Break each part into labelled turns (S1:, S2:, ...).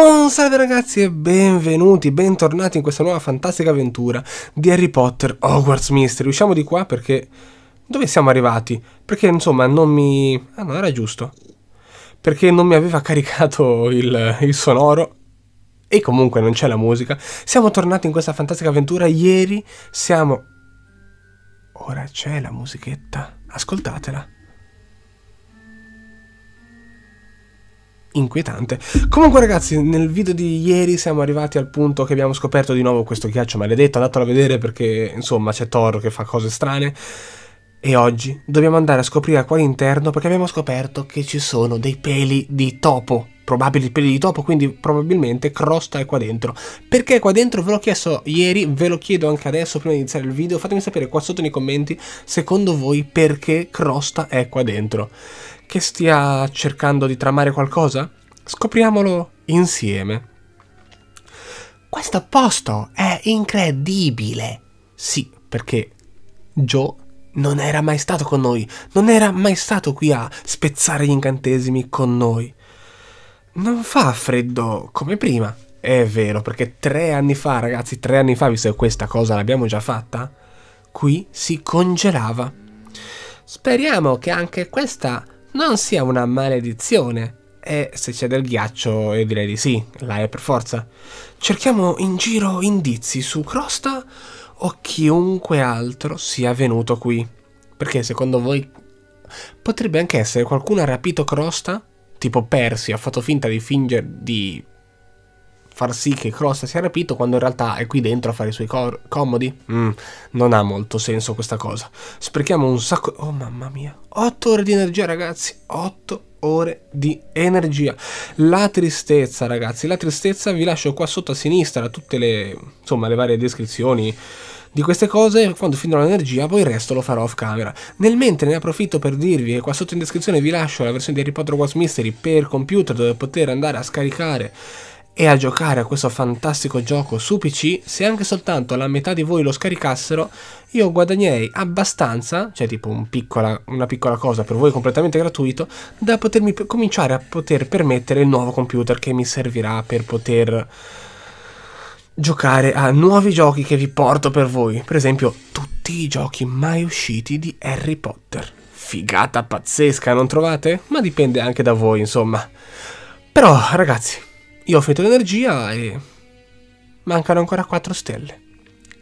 S1: Buon salve ragazzi e benvenuti, bentornati in questa nuova fantastica avventura di Harry Potter Hogwarts Mystery. Usciamo di qua perché... Dove siamo arrivati? Perché insomma non mi... Ah no, era giusto. Perché non mi aveva caricato il, il sonoro e comunque non c'è la musica. Siamo tornati in questa fantastica avventura. Ieri siamo... Ora c'è la musichetta. Ascoltatela. inquietante. Comunque ragazzi, nel video di ieri siamo arrivati al punto che abbiamo scoperto di nuovo questo ghiaccio maledetto, andatelo a vedere perché insomma c'è Thor che fa cose strane. E oggi dobbiamo andare a scoprire a quale interno perché abbiamo scoperto che ci sono dei peli di topo probabili peli di topo, quindi probabilmente crosta è qua dentro. Perché qua dentro ve l'ho chiesto ieri, ve lo chiedo anche adesso prima di iniziare il video, fatemi sapere qua sotto nei commenti secondo voi perché crosta è qua dentro che stia cercando di tramare qualcosa? Scopriamolo insieme. Questo posto è incredibile! Sì, perché Joe non era mai stato con noi, non era mai stato qui a spezzare gli incantesimi con noi. Non fa freddo come prima. È vero, perché tre anni fa, ragazzi, tre anni fa, visto che questa cosa l'abbiamo già fatta, qui si congelava. Speriamo che anche questa non sia una maledizione. E se c'è del ghiaccio, io direi di sì, la è per forza. Cerchiamo in giro indizi su Crosta o chiunque altro sia venuto qui. Perché secondo voi potrebbe anche essere qualcuno ha rapito Crosta? Tipo Percy ha fatto finta di fingere di far sì che Cross sia rapito quando in realtà è qui dentro a fare i suoi cor- comodi? Mm, non ha molto senso questa cosa. Sprechiamo un sacco... Oh mamma mia, 8 ore di energia ragazzi, 8 ore di energia. La tristezza, ragazzi, la tristezza vi lascio qua sotto a sinistra tutte le, insomma, le varie descrizioni di queste cose. Quando finirò l'energia, poi il resto lo farò off camera. Nel mentre ne approfitto per dirvi che qua sotto in descrizione vi lascio la versione di Harry Potter Wars Mystery per computer dove poter andare a scaricare e a giocare a questo fantastico gioco su PC, se anche soltanto la metà di voi lo scaricassero, io guadagnerei abbastanza, cioè tipo un piccola, una piccola cosa per voi completamente gratuito, da potermi cominciare a poter permettere il nuovo computer che mi servirà per poter giocare a nuovi giochi che vi porto per voi. Per esempio, tutti i giochi mai usciti di Harry Potter. Figata pazzesca, non trovate? Ma dipende anche da voi, insomma. Però, ragazzi, io ho finito l'energia e... Mancano ancora 4 stelle.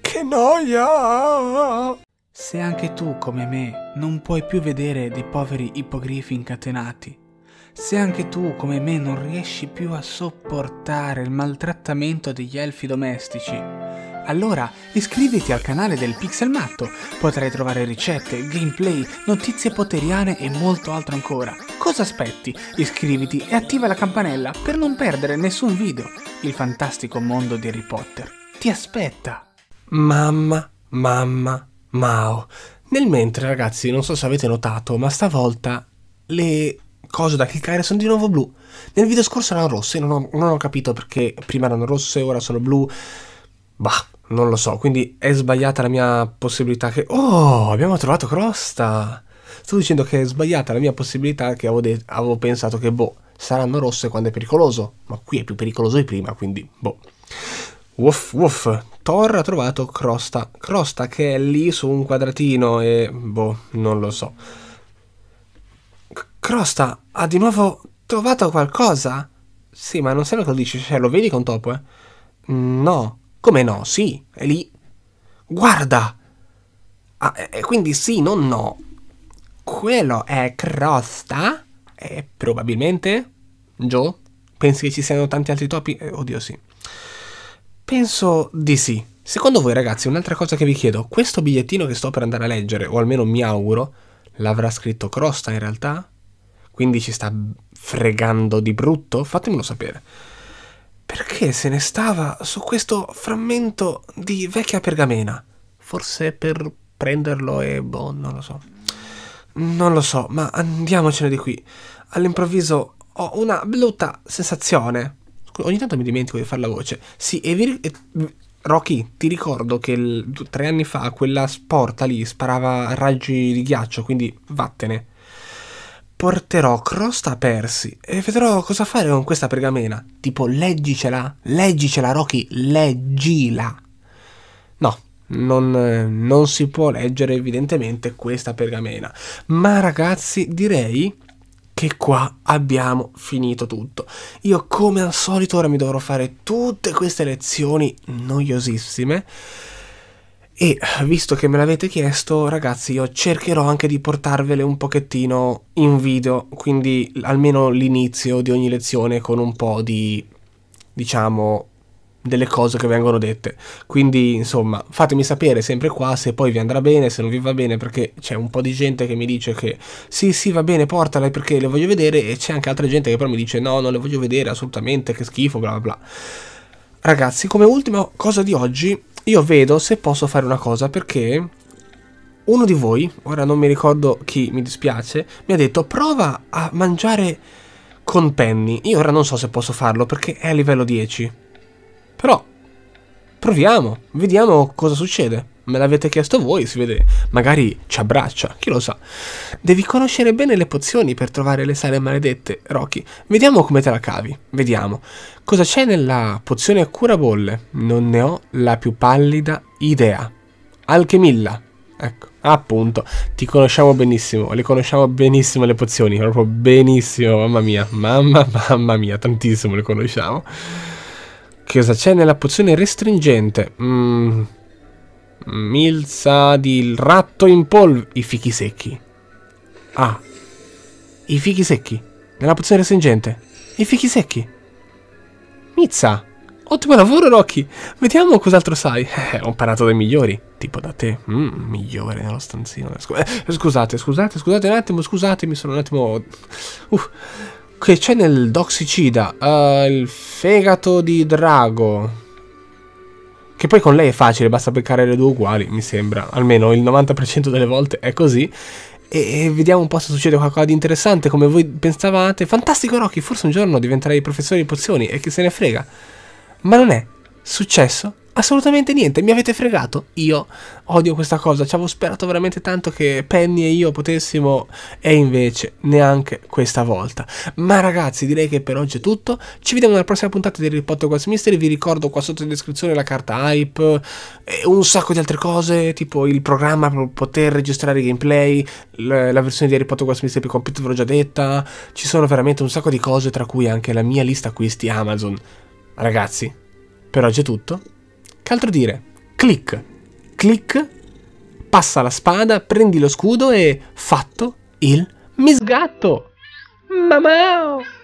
S1: Che noia! Se anche tu, come me, non puoi più vedere dei poveri ippogrifi incatenati, se anche tu, come me, non riesci più a sopportare il maltrattamento degli elfi domestici, allora iscriviti al canale del Pixel Matto, potrai trovare ricette, gameplay, notizie poteriane e molto altro ancora cosa aspetti? Iscriviti e attiva la campanella per non perdere nessun video. Il fantastico mondo di Harry Potter ti aspetta. Mamma, mamma, Mao. Nel mentre, ragazzi, non so se avete notato, ma stavolta le cose da cliccare sono di nuovo blu. Nel video scorso erano rosse, non ho, non ho capito perché prima erano rosse, ora sono blu. Bah, non lo so, quindi è sbagliata la mia possibilità che... Oh, abbiamo trovato crosta! Sto dicendo che è sbagliata la mia possibilità che avevo, de- avevo pensato che, boh, saranno rosse quando è pericoloso, ma qui è più pericoloso di prima, quindi, boh. Woof, woof. Thor ha trovato Crosta. Crosta che è lì su un quadratino e, boh, non lo so. Crosta ha di nuovo trovato qualcosa? Sì, ma non sembra che lo dici, cioè, lo vedi con topo, eh? No. Come no? Sì, è lì. Guarda! Ah, e quindi sì, non no quello è crosta? Eh, probabilmente? Joe? Pensi che ci siano tanti altri topi? Eh, oddio sì. Penso di sì. Secondo voi ragazzi, un'altra cosa che vi chiedo, questo bigliettino che sto per andare a leggere, o almeno mi auguro, l'avrà scritto crosta in realtà? Quindi ci sta fregando di brutto? Fatemelo sapere. Perché se ne stava su questo frammento di vecchia pergamena? Forse per prenderlo e boh, non lo so. Non lo so, ma andiamocene di qui. All'improvviso ho una brutta sensazione. Ogni tanto mi dimentico di fare la voce. Sì, e, vi, e Rocky, ti ricordo che il, tre anni fa quella sporta lì sparava raggi di ghiaccio, quindi vattene. Porterò crosta a persi e vedrò cosa fare con questa pergamena. Tipo, leggicela, leggicela, Rocky, leggila non, eh, non si può leggere evidentemente questa pergamena. Ma ragazzi, direi che qua abbiamo finito tutto. Io come al solito ora mi dovrò fare tutte queste lezioni noiosissime e visto che me l'avete chiesto ragazzi io cercherò anche di portarvele un pochettino in video, quindi almeno l'inizio di ogni lezione con un po' di diciamo delle cose che vengono dette. Quindi, insomma, fatemi sapere sempre qua se poi vi andrà bene, se non vi va bene, perché c'è un po' di gente che mi dice che sì, sì, va bene, portala perché le voglio vedere, e c'è anche altra gente che però mi dice no, non le voglio vedere assolutamente, che schifo, bla bla bla. Ragazzi, come ultima cosa di oggi, io vedo se posso fare una cosa perché uno di voi, ora non mi ricordo chi, mi dispiace, mi ha detto prova a mangiare con Penny. Io ora non so se posso farlo perché è a livello 10. Però proviamo, vediamo cosa succede. Me l'avete chiesto voi, si vede, magari ci abbraccia, chi lo sa. Devi conoscere bene le pozioni per trovare le sale maledette, Rocky. Vediamo come te la cavi, vediamo. Cosa c'è nella pozione a cura bolle? Non ne ho la più pallida idea. Alchemilla. Ecco, appunto, ti conosciamo benissimo, le conosciamo benissimo le pozioni, proprio benissimo, mamma mia, mamma, mamma mia, tantissimo le conosciamo cosa c'è nella pozione restringente? Mmm... Milza di ratto in polvere. I fichi secchi. Ah. I fichi secchi. Nella pozione restringente. I fichi secchi. Mizza. Ottimo lavoro, Rocky. Vediamo cos'altro sai. Eh, ho imparato dai migliori. Tipo da te. Mm, migliore nello stanzino. Eh, scusate, scusate, scusate un attimo. Scusatemi, sono un attimo... Uff. Uh. Che c'è nel Doxicida? Uh, il fegato di drago. Che poi con lei è facile, basta beccare le due uguali, mi sembra. Almeno il 90% delle volte è così. E, e vediamo un po' se succede qualcosa di interessante come voi pensavate. Fantastico Rocky, forse un giorno diventerai professore di pozioni e chi se ne frega. Ma non è successo? Assolutamente niente, mi avete fregato. Io odio questa cosa, ci avevo sperato veramente tanto che Penny e io potessimo e invece neanche questa volta. Ma ragazzi, direi che per oggi è tutto. Ci vediamo nella prossima puntata di Harry Potter Quest Mystery. Vi ricordo qua sotto in descrizione la carta hype e un sacco di altre cose, tipo il programma per poter registrare i gameplay, la versione di Harry Potter Quest Mystery per computer ve l'ho già detta. Ci sono veramente un sacco di cose tra cui anche la mia lista acquisti Amazon. Ragazzi, per oggi è tutto. Che altro dire? Clic, clic, passa la spada, prendi lo scudo e fatto il misgatto. Mamao!